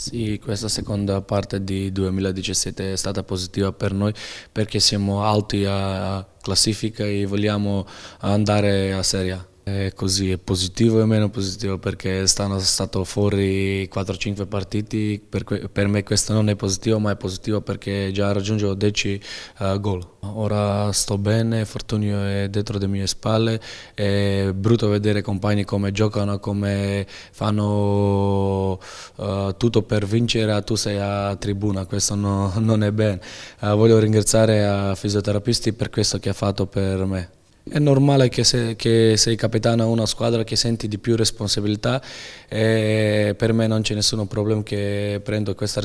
Sì, questa seconda parte di 2017 è stata positiva per noi perché siamo alti a classifica e vogliamo andare a Serie A. È così, è positivo e meno positivo perché stanno stato fuori 4-5 partiti, per, per, me questo non è positivo ma è positivo perché già raggiungevo 10 uh, eh, gol. Ora sto bene, Fortunio è dietro le mie spalle, è brutto vedere compagni come giocano, come fanno uh, tutto per vincere, tu sei a tribuna, questo no, non è bene. Uh, voglio ringraziare a fisioterapisti per questo che ha fatto per me. È normale che, se, che sei capitano a una squadra che senti di più responsabilità e per me non c'è nessun problema che prendo questa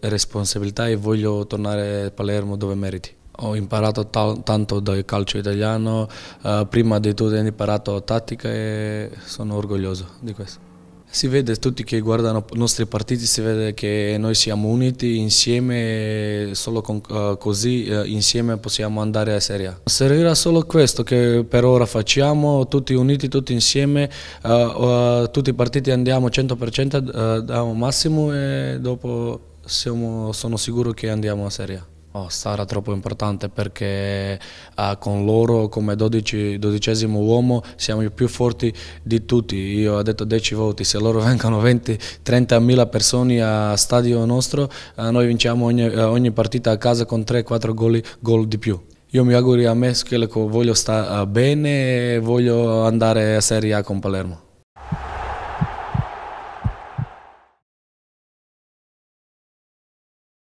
responsabilità e voglio tornare a Palermo dove meriti. Ho imparato tanto dal calcio italiano, eh, prima di tutto ho imparato tattica e sono orgoglioso di questo. Si vede tutti che guardano i nostri partiti, si vede che noi siamo uniti insieme, solo con, uh, così uh, insieme possiamo andare a Serie A. Servirà solo questo che per ora facciamo, tutti uniti, tutti insieme, uh, tutti i partiti andiamo 100% da un massimo e dopo siamo, sono sicuro che andiamo a Serie A. Oh, sarà troppo importante perché ah, con loro come 12, dodicesimo uomo siamo i più forti di tutti. Io ho detto 10 voti, se loro vengono 20-30 mila persone a stadio nostro, ah, noi vinciamo ogni, eh, ogni, partita a casa con 3-4 gol, gol di più. Io mi auguro a me che voglio stare ah, bene e voglio andare a Serie A con Palermo.